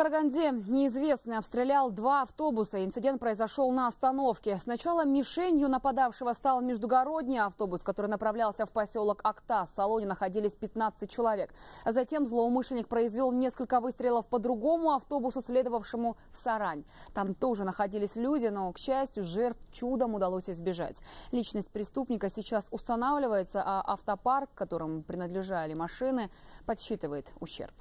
Караганде неизвестный обстрелял два автобуса. Инцидент произошел на остановке. Сначала мишенью нападавшего стал междугородний автобус, который направлялся в поселок Акта. В салоне находились 15 человек. Затем злоумышленник произвел несколько выстрелов по другому автобусу, следовавшему в Сарань. Там тоже находились люди, но, к счастью, жертв чудом удалось избежать. Личность преступника сейчас устанавливается, а автопарк, которому принадлежали машины, подсчитывает ущерб.